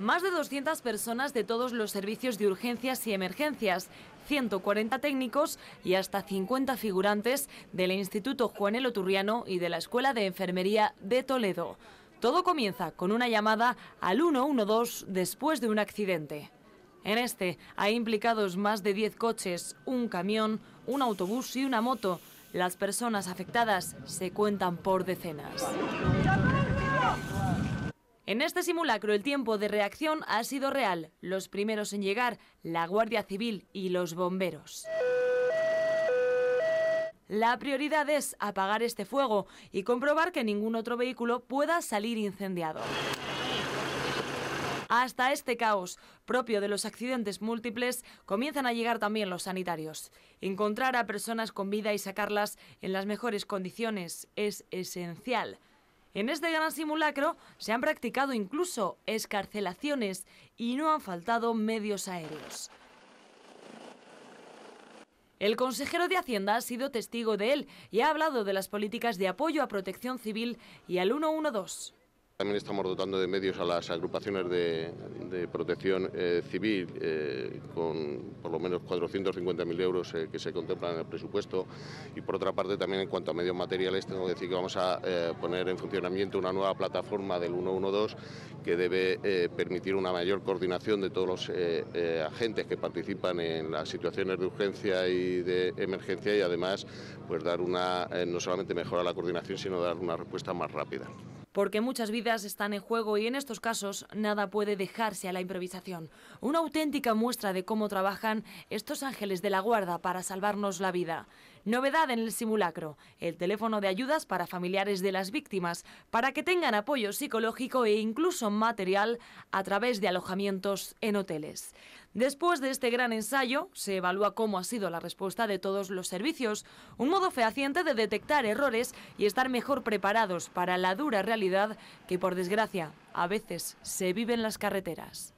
Más de 200 personas de todos los servicios de urgencias y emergencias, 140 técnicos y hasta 50 figurantes del Instituto Juan Turriano y de la Escuela de Enfermería de Toledo. Todo comienza con una llamada al 112 después de un accidente. En este hay implicados más de 10 coches, un camión, un autobús y una moto. Las personas afectadas se cuentan por decenas. En este simulacro el tiempo de reacción ha sido real. Los primeros en llegar, la Guardia Civil y los bomberos. La prioridad es apagar este fuego y comprobar que ningún otro vehículo pueda salir incendiado. Hasta este caos, propio de los accidentes múltiples, comienzan a llegar también los sanitarios. Encontrar a personas con vida y sacarlas en las mejores condiciones es esencial. En este gran simulacro se han practicado incluso escarcelaciones y no han faltado medios aéreos. El consejero de Hacienda ha sido testigo de él y ha hablado de las políticas de apoyo a protección civil y al 112. También estamos dotando de medios a las agrupaciones de, protección eh, civil eh, con por lo menos 450.000 euros eh, que se contemplan en el presupuesto. Y por otra parte, también en cuanto a medios materiales, tengo que decir que vamos a poner en funcionamiento una nueva plataforma del 112 que debe permitir una mayor coordinación de todos los agentes que participan en las situaciones de urgencia y de emergencia y además pues dar una, no solamente mejorar la coordinación, sino dar una respuesta más rápida porque muchas vidas están en juego y en estos casos nada puede dejarse a la improvisación. Una auténtica muestra de cómo trabajan estos ángeles de la guarda para salvarnos la vida. Novedad en el simulacro, el teléfono de ayudas para familiares de las víctimas, para que tengan apoyo psicológico e incluso material a través de alojamientos en hoteles. Después de este gran ensayo, se evalúa cómo ha sido la respuesta de todos los servicios, un modo fehaciente de detectar errores y estar mejor preparados para la dura realidad que, por desgracia, a veces se vive en las carreteras.